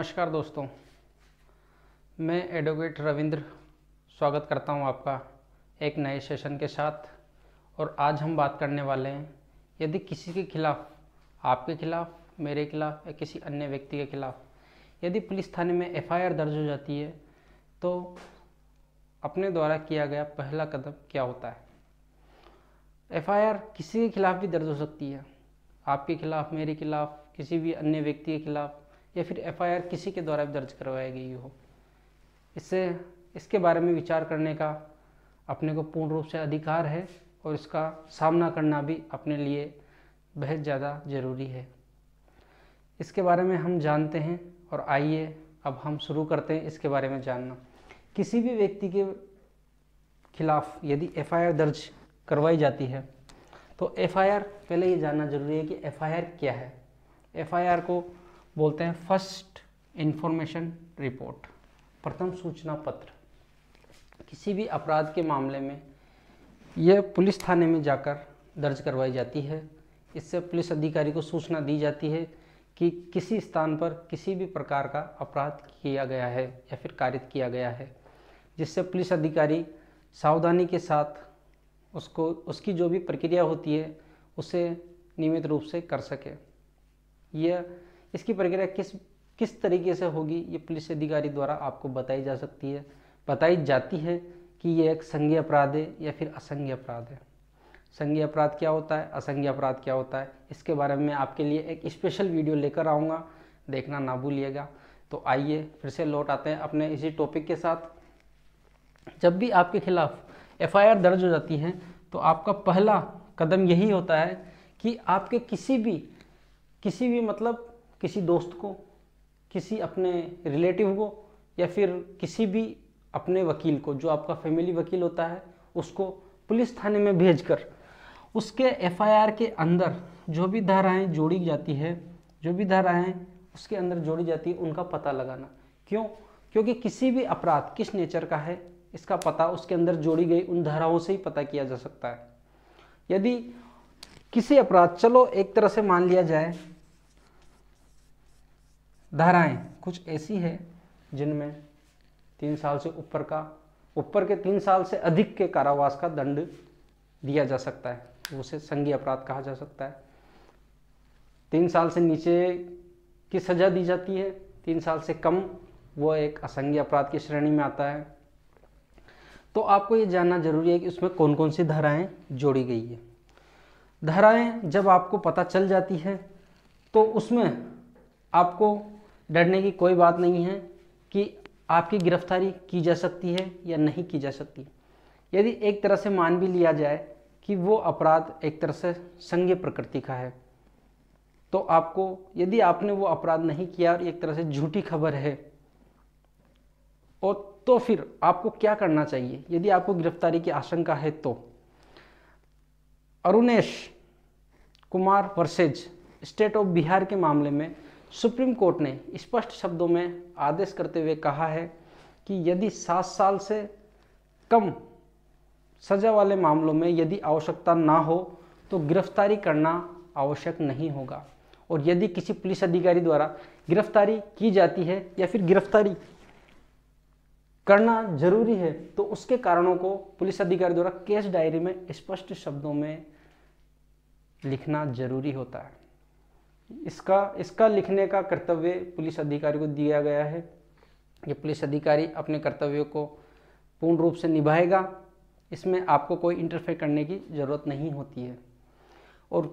नमस्कार दोस्तों मैं एडवोकेट रविंद्र स्वागत करता हूं आपका एक नए सेशन के साथ और आज हम बात करने वाले हैं यदि किसी के खिलाफ़ आपके खिलाफ़ मेरे खिलाफ़ या किसी अन्य व्यक्ति के खिलाफ़ यदि पुलिस थाने में एफआईआर दर्ज हो जाती है तो अपने द्वारा किया गया पहला कदम क्या होता है एफआईआर किसी के खिलाफ़ भी दर्ज हो सकती है आपके खिलाफ़ मेरे खिलाफ़ किसी भी अन्य व्यक्ति के खिलाफ़ या फिर एफआईआर किसी के द्वारा भी दर्ज करवाई गई हो इससे इसके बारे में विचार करने का अपने को पूर्ण रूप से अधिकार है और इसका सामना करना भी अपने लिए बेहद ज़्यादा ज़रूरी है इसके बारे में हम जानते हैं और आइए अब हम शुरू करते हैं इसके बारे में जानना किसी भी व्यक्ति के खिलाफ यदि एफआईआर दर्ज करवाई जाती है तो एफआईआर पहले ये जानना जरूरी है कि एफआईआर क्या है एफआईआर को बोलते हैं फर्स्ट इंफॉर्मेशन रिपोर्ट प्रथम सूचना पत्र किसी भी अपराध के मामले में यह पुलिस थाने में जाकर दर्ज करवाई जाती है इससे पुलिस अधिकारी को सूचना दी जाती है कि किसी स्थान पर किसी भी प्रकार का अपराध किया गया है या फिर कारित किया गया है जिससे पुलिस अधिकारी सावधानी के साथ उसको उसकी जो भी प्रक्रिया होती है उसे नियमित रूप से कर सके यह इसकी प्रक्रिया किस किस तरीके से होगी ये पुलिस अधिकारी द्वारा आपको बताई जा सकती है बताई जाती है कि ये एक संज्ञ अपराध है या फिर असंज्ञ अपराध है संज्ञ अपराध क्या होता है असंज्ञ अपराध क्या होता है इसके बारे में आपके लिए एक स्पेशल वीडियो लेकर आऊँगा देखना ना भूलिएगा तो आइए फिर से लौट आते हैं अपने इसी टॉपिक के साथ जब भी आपके खिलाफ एफआईआर दर्ज हो जाती है तो आपका पहला कदम यही होता है कि आपके किसी भी किसी भी मतलब किसी दोस्त को किसी अपने रिलेटिव को या फिर किसी भी अपने वकील को जो आपका फैमिली वकील होता है उसको पुलिस थाने में भेजकर उसके एफआईआर के अंदर जो भी धाराएं जोड़ी जाती है जो भी धाराएं उसके अंदर जोड़ी जाती है उनका पता लगाना क्यों क्योंकि किसी भी अपराध किस नेचर का है इसका पता उसके अंदर जोड़ी गई उन धाराओं से ही पता किया जा सकता है यदि किसी अपराध चलो एक तरह से मान लिया जाए धाराएं कुछ ऐसी है जिनमें तीन साल से ऊपर का ऊपर के तीन साल से अधिक के कारावास का दंड दिया जा सकता है उसे संघीय अपराध कहा जा सकता है तीन साल से नीचे की सज़ा दी जाती है तीन साल से कम वो एक असंघीय अपराध की श्रेणी में आता है तो आपको ये जानना जरूरी है कि उसमें कौन कौन सी धाराएं जोड़ी गई है धाराएं जब आपको पता चल जाती है तो उसमें आपको डरने की कोई बात नहीं है कि आपकी गिरफ्तारी की जा सकती है या नहीं की जा सकती यदि एक तरह से मान भी लिया जाए कि वो अपराध एक तरह से संज्ञ प्रकृति का है तो आपको यदि आपने वो अपराध नहीं किया और एक तरह से झूठी खबर है और तो फिर आपको क्या करना चाहिए यदि आपको गिरफ्तारी की आशंका है तो Arunesh Kumar versus state of Bihar के मामले में सुप्रीम कोर्ट ने स्पष्ट शब्दों में आदेश करते हुए कहा है कि यदि सात साल से कम सजा वाले मामलों में यदि आवश्यकता ना हो तो गिरफ्तारी करना आवश्यक नहीं होगा और यदि किसी पुलिस अधिकारी द्वारा गिरफ्तारी की जाती है या फिर गिरफ्तारी करना जरूरी है तो उसके कारणों को पुलिस अधिकारी द्वारा केस डायरी में स्पष्ट शब्दों में लिखना जरूरी होता है इसका इसका लिखने का कर्तव्य पुलिस अधिकारी को दिया गया है ये पुलिस अधिकारी अपने कर्तव्य को पूर्ण रूप से निभाएगा इसमें आपको कोई इंटरफेयर करने की ज़रूरत नहीं होती है और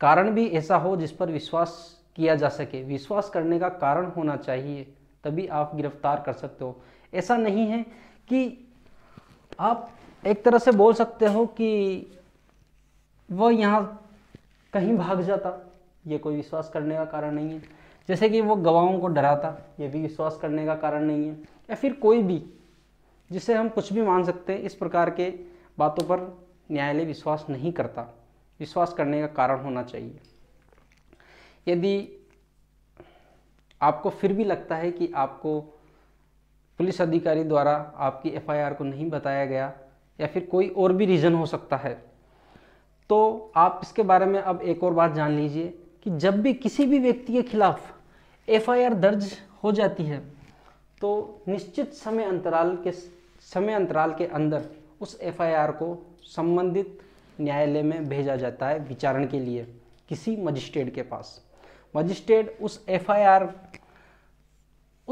कारण भी ऐसा हो जिस पर विश्वास किया जा सके विश्वास करने का कारण होना चाहिए तभी आप गिरफ्तार कर सकते हो ऐसा नहीं है कि आप एक तरह से बोल सकते हो कि वह यहाँ कहीं भाग जाता ये कोई विश्वास करने का कारण नहीं है जैसे कि वो गवाहों को डराता ये भी विश्वास करने का कारण नहीं है या फिर कोई भी जिसे हम कुछ भी मान सकते हैं इस प्रकार के बातों पर न्यायालय विश्वास नहीं करता विश्वास करने का कारण होना चाहिए यदि आपको फिर भी लगता है कि आपको पुलिस अधिकारी द्वारा आपकी एफआईआर को नहीं बताया गया या फिर कोई और भी रीज़न हो सकता है तो आप इसके बारे में अब एक और बात जान लीजिए कि जब भी किसी भी व्यक्ति के खिलाफ एफआईआर दर्ज हो जाती है तो निश्चित समय अंतराल के समय अंतराल के अंदर उस एफआईआर को संबंधित न्यायालय में भेजा जाता है विचारण के लिए किसी मजिस्ट्रेट के पास मजिस्ट्रेट उस एफआईआर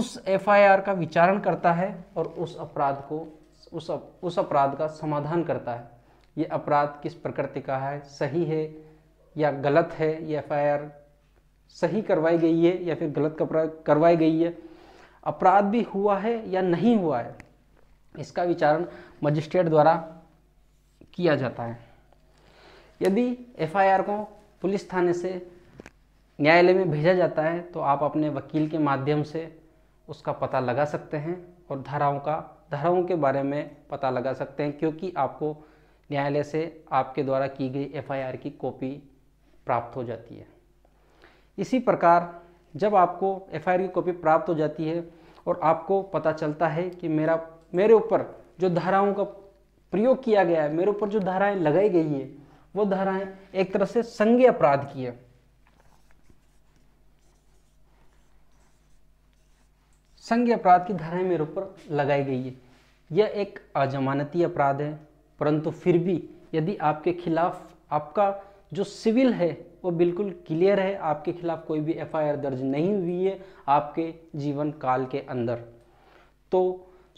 उस एफआईआर का विचारण करता है और उस अपराध को उस उस अपराध का समाधान करता है ये अपराध किस प्रकृति का है सही है या गलत है ये एफ सही करवाई गई है या फिर गलत करवाई गई है अपराध भी हुआ है या नहीं हुआ है इसका विचारण मजिस्ट्रेट द्वारा किया जाता है यदि एफआईआर को पुलिस थाने से न्यायालय में भेजा जाता है तो आप अपने वकील के माध्यम से उसका पता लगा सकते हैं और धाराओं का धाराओं के बारे में पता लगा सकते हैं क्योंकि आपको न्यायालय से आपके द्वारा की गई एफआईआर की कॉपी प्राप्त हो जाती है इसी प्रकार जब आपको एफ की कॉपी प्राप्त हो जाती है और आपको पता चलता है कि मेरा मेरे ऊपर जो धाराओं का प्रयोग किया गया है मेरे ऊपर जो धाराएं लगाई गई है वो धाराएं एक तरह से संज्ञ अपराध की है संघ अपराध की धाराएं मेरे ऊपर लगाई गई है यह एक अजमानती अपराध है परंतु फिर भी यदि आपके खिलाफ आपका जो सिविल है वो बिल्कुल क्लियर है आपके खिलाफ कोई भी एफआईआर दर्ज नहीं हुई है आपके जीवन काल के अंदर तो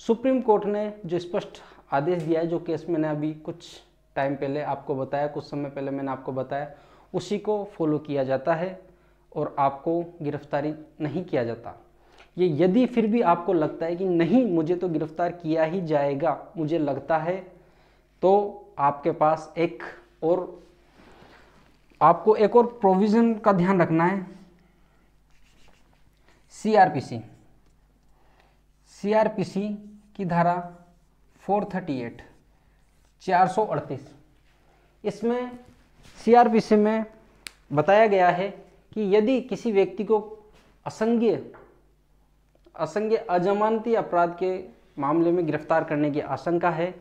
सुप्रीम कोर्ट ने जो स्पष्ट आदेश दिया है जो केस मैंने अभी कुछ टाइम पहले आपको बताया कुछ समय पहले मैंने आपको बताया उसी को फॉलो किया जाता है और आपको गिरफ्तारी नहीं किया जाता ये यदि फिर भी आपको लगता है कि नहीं मुझे तो गिरफ्तार किया ही जाएगा मुझे लगता है तो आपके पास एक और आपको एक और प्रोविज़न का ध्यान रखना है सीआरपीसी सीआरपीसी की धारा 438 438 इसमें सीआरपीसी में बताया गया है कि यदि किसी व्यक्ति को असंज्ञ असंज्ञ अजमानती अपराध के मामले में गिरफ्तार करने की आशंका है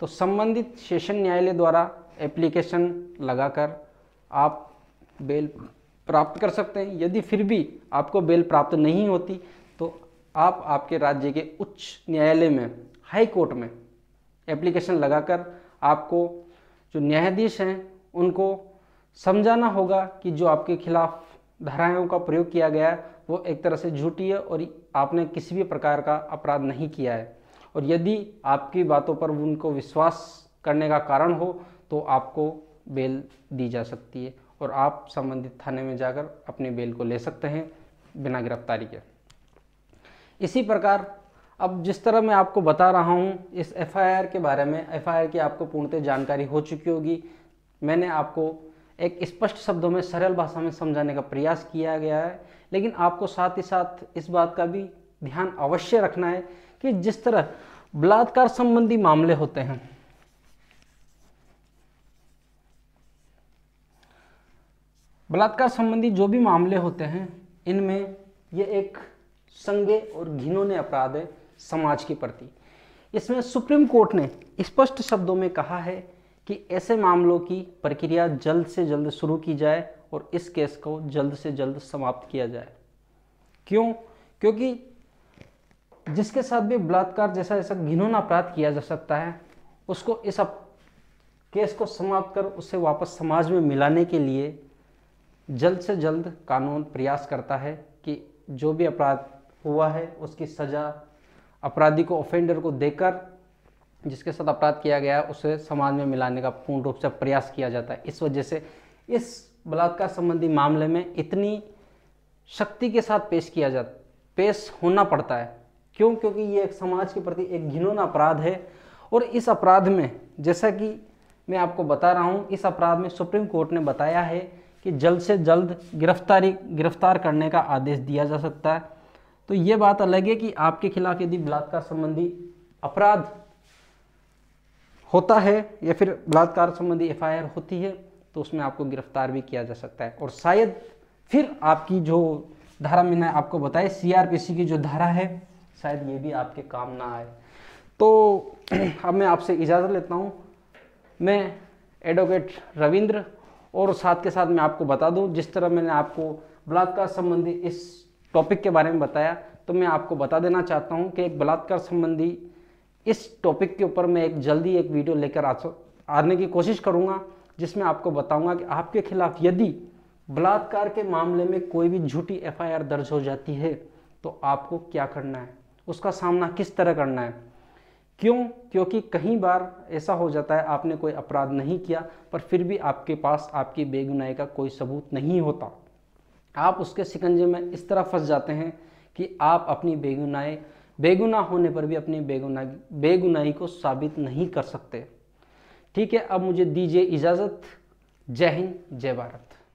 तो संबंधित सेशन न्यायालय द्वारा एप्लीकेशन लगाकर आप बेल प्राप्त कर सकते हैं यदि फिर भी आपको बेल प्राप्त नहीं होती तो आप आपके राज्य के उच्च न्यायालय में हाई कोर्ट में एप्लीकेशन लगाकर आपको जो न्यायाधीश हैं उनको समझाना होगा कि जो आपके खिलाफ धाराओं का प्रयोग किया गया है वो एक तरह से झूठी है और आपने किसी भी प्रकार का अपराध नहीं किया है और यदि आपकी बातों पर उनको विश्वास करने का कारण हो तो आपको बेल दी जा सकती है और आप संबंधित थाने में जाकर अपनी बेल को ले सकते हैं बिना गिरफ्तारी के इसी प्रकार अब जिस तरह मैं आपको बता रहा हूँ इस एफआईआर के बारे में एफआईआर की आपको पूर्णतः जानकारी हो चुकी होगी मैंने आपको एक स्पष्ट शब्दों में सरल भाषा में समझाने का प्रयास किया गया है लेकिन आपको साथ ही साथ इस बात का भी ध्यान अवश्य रखना है कि जिस तरह बलात्कार संबंधी मामले होते हैं बलात्कार संबंधी जो भी मामले होते हैं इनमें ये एक संगे और घिनौने अपराध है समाज के प्रति इसमें सुप्रीम कोर्ट ने स्पष्ट शब्दों में कहा है कि ऐसे मामलों की प्रक्रिया जल्द से जल्द शुरू की जाए और इस केस को जल्द से जल्द समाप्त किया जाए क्यों क्योंकि जिसके साथ भी बलात्कार जैसा जैसा घिनौना अपराध किया जा सकता है उसको इस अप, केस को समाप्त कर उसे वापस समाज में मिलाने के लिए जल्द से जल्द कानून प्रयास करता है कि जो भी अपराध हुआ है उसकी सज़ा अपराधी को ऑफेंडर को देकर जिसके साथ अपराध किया गया है उसे समाज में मिलाने का पूर्ण रूप से प्रयास किया जाता है इस वजह से इस बलात्कार संबंधी मामले में इतनी शक्ति के साथ पेश किया जा पेश होना पड़ता है क्यों क्योंकि ये एक समाज के प्रति एक घिनौना अपराध है और इस अपराध में जैसा कि मैं आपको बता रहा हूँ इस अपराध में सुप्रीम कोर्ट ने बताया है कि जल्द से जल्द गिरफ्तारी गिरफ्तार करने का आदेश दिया जा सकता है तो ये बात अलग है कि आपके खिलाफ यदि बलात्कार संबंधी अपराध होता है या फिर बलात्कार संबंधी एफ होती है तो उसमें आपको गिरफ्तार भी किया जा सकता है और शायद फिर आपकी जो धारा मैंने आपको बताया सीआरपीसी की जो धारा है शायद ये भी आपके काम ना आए तो अब मैं आपसे इजाज़त लेता हूँ मैं एडवोकेट रविंद्र और साथ के साथ मैं आपको बता दूं जिस तरह मैंने आपको बलात्कार संबंधी इस टॉपिक के बारे में बताया तो मैं आपको बता देना चाहता हूं कि एक बलात्कार संबंधी इस टॉपिक के ऊपर मैं एक जल्दी एक वीडियो लेकर आने की कोशिश करूंगा जिसमें आपको बताऊंगा कि आपके खिलाफ यदि बलात्कार के मामले में कोई भी झूठी एफ दर्ज हो जाती है तो आपको क्या करना है उसका सामना किस तरह करना है क्यों क्योंकि कहीं बार ऐसा हो जाता है आपने कोई अपराध नहीं किया पर फिर भी आपके पास आपकी बेगुनाई का कोई सबूत नहीं होता आप उसके शिकंजे में इस तरह फंस जाते हैं कि आप अपनी बेगुनाई बेगुना होने पर भी अपनी बेगुनाई बेगुनाही को साबित नहीं कर सकते ठीक है अब मुझे दीजिए इजाज़त जय हिंद जय भारत